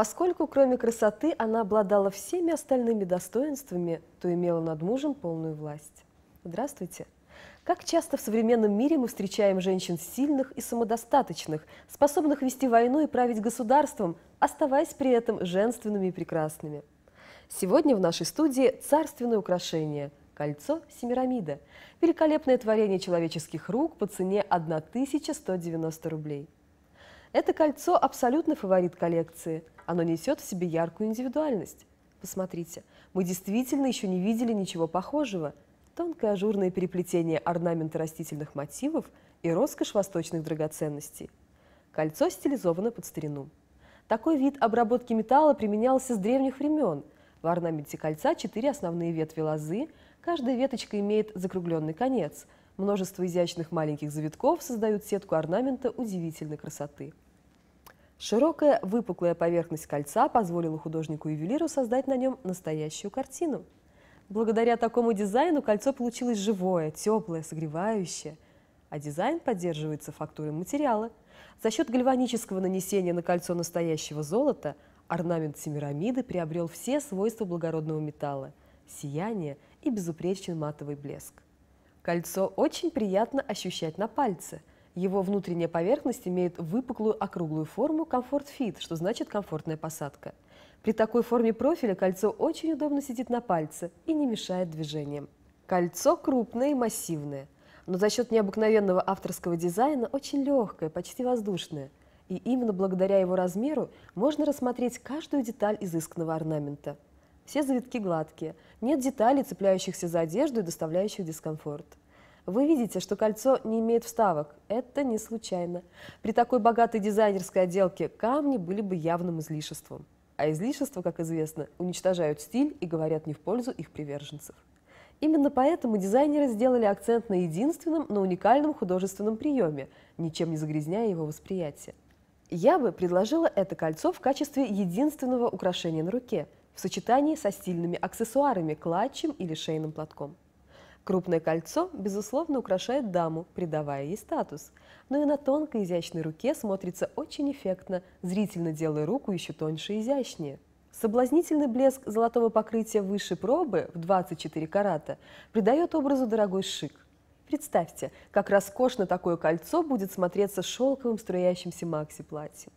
Поскольку кроме красоты она обладала всеми остальными достоинствами, то имела над мужем полную власть. Здравствуйте! Как часто в современном мире мы встречаем женщин сильных и самодостаточных, способных вести войну и править государством, оставаясь при этом женственными и прекрасными. Сегодня в нашей студии царственное украшение – кольцо Семирамида. Великолепное творение человеческих рук по цене 1190 рублей – это кольцо абсолютно фаворит коллекции. Оно несет в себе яркую индивидуальность. Посмотрите, мы действительно еще не видели ничего похожего. Тонкое ажурное переплетение орнамента растительных мотивов и роскошь восточных драгоценностей. Кольцо стилизовано под старину. Такой вид обработки металла применялся с древних времен. В орнаменте кольца четыре основные ветви лозы, каждая веточка имеет закругленный конец – Множество изящных маленьких завитков создают сетку орнамента удивительной красоты. Широкая выпуклая поверхность кольца позволила художнику-ювелиру создать на нем настоящую картину. Благодаря такому дизайну кольцо получилось живое, теплое, согревающее. А дизайн поддерживается фактурой материала. За счет гальванического нанесения на кольцо настоящего золота орнамент Семирамиды приобрел все свойства благородного металла – сияние и безупречный матовый блеск. Кольцо очень приятно ощущать на пальце. Его внутренняя поверхность имеет выпуклую округлую форму комфорт фит, что значит комфортная посадка. При такой форме профиля кольцо очень удобно сидит на пальце и не мешает движениям. Кольцо крупное и массивное, но за счет необыкновенного авторского дизайна очень легкое, почти воздушное. И именно благодаря его размеру можно рассмотреть каждую деталь изысканного орнамента. Все завитки гладкие, нет деталей, цепляющихся за одежду и доставляющих дискомфорт. Вы видите, что кольцо не имеет вставок. Это не случайно. При такой богатой дизайнерской отделке камни были бы явным излишеством. А излишества, как известно, уничтожают стиль и говорят не в пользу их приверженцев. Именно поэтому дизайнеры сделали акцент на единственном, но уникальном художественном приеме, ничем не загрязняя его восприятие. Я бы предложила это кольцо в качестве единственного украшения на руке – в сочетании со стильными аксессуарами, клатчем или шейным платком. Крупное кольцо, безусловно, украшает даму, придавая ей статус. Но и на тонкой изящной руке смотрится очень эффектно, зрительно делая руку еще тоньше и изящнее. Соблазнительный блеск золотого покрытия выше пробы в 24 карата придает образу дорогой шик. Представьте, как роскошно такое кольцо будет смотреться шелковым струящимся макси-платьем.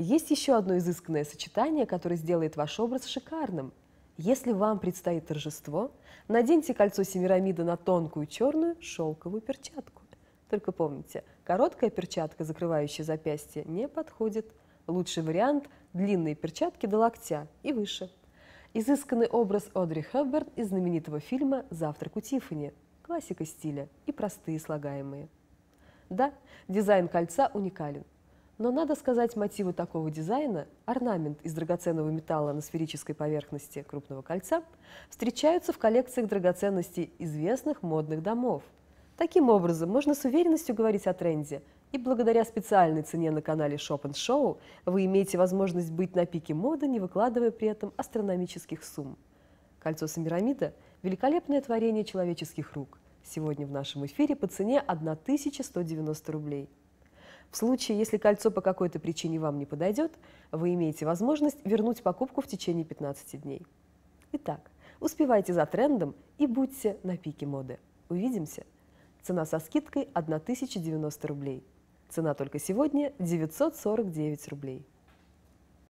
Есть еще одно изысканное сочетание, которое сделает ваш образ шикарным. Если вам предстоит торжество, наденьте кольцо Семирамида на тонкую черную шелковую перчатку. Только помните, короткая перчатка, закрывающая запястье, не подходит. Лучший вариант – длинные перчатки до локтя и выше. Изысканный образ Одри Хепберн из знаменитого фильма «Завтрак у Тиффани». Классика стиля и простые слагаемые. Да, дизайн кольца уникален – но надо сказать мотивы такого дизайна, орнамент из драгоценного металла на сферической поверхности крупного кольца встречаются в коллекциях драгоценностей известных модных домов. Таким образом, можно с уверенностью говорить о тренде, и благодаря специальной цене на канале Shop and Show вы имеете возможность быть на пике моды, не выкладывая при этом астрономических сумм. Кольцо Самирамида – великолепное творение человеческих рук. Сегодня в нашем эфире по цене 1190 рублей – в случае, если кольцо по какой-то причине вам не подойдет, вы имеете возможность вернуть покупку в течение 15 дней. Итак, успевайте за трендом и будьте на пике моды. Увидимся! Цена со скидкой 1090 рублей. Цена только сегодня 949 рублей.